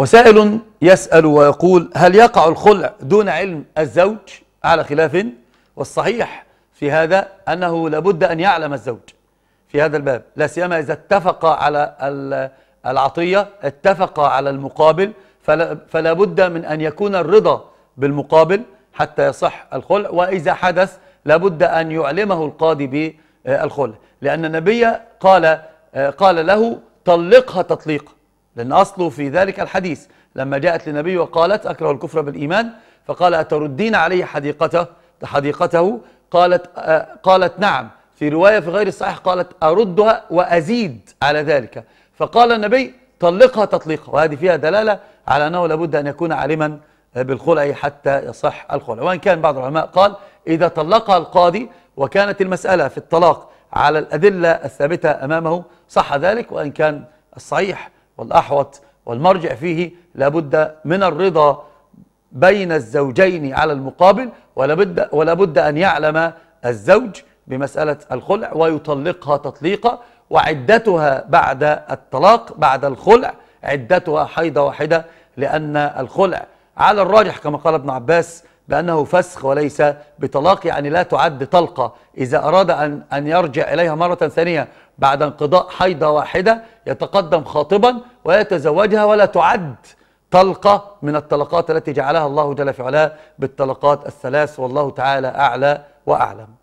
وسائل يسأل ويقول هل يقع الخلع دون علم الزوج على خلاف والصحيح في هذا أنه لابد أن يعلم الزوج في هذا الباب لا سيما إذا اتفق على العطية اتفق على المقابل فلا بد من أن يكون الرضا بالمقابل حتى يصح الخلع وإذا حدث لابد أن يعلمه القاضي بالخلع لأن النبي قال قال له طلقها تطليقا لأن أصله في ذلك الحديث لما جاءت للنبي وقالت أكره الكفر بالإيمان فقال أتردين عليه حديقته حديقته قالت آه قالت نعم في رواية في غير الصحيح قالت أردها وأزيد على ذلك فقال النبي طلقها تطليقها وهذه فيها دلالة على أنه لابد أن يكون عالما بالخلع حتى يصح الخلع وإن كان بعض العلماء قال إذا طلقها القاضي وكانت المسألة في الطلاق على الأدلة الثابتة أمامه صح ذلك وإن كان الصحيح والأحوط والمرجع فيه لابد من الرضا بين الزوجين على المقابل ولابد, ولابد أن يعلم الزوج بمسألة الخلع ويطلقها تطليقة وعدتها بعد الطلاق بعد الخلع عدتها حيضة واحدة لأن الخلع على الراجح كما قال ابن عباس بأنه فسخ وليس بطلاق يعني لا تعد طلقة إذا أراد أن, أن يرجع إليها مرة ثانية بعد انقضاء حيضة واحدة يتقدم خاطبا ويتزوجها ولا تعد طلقة من الطلقات التي جعلها الله جل في علاه بالطلقات الثلاث والله تعالى أعلى وأعلم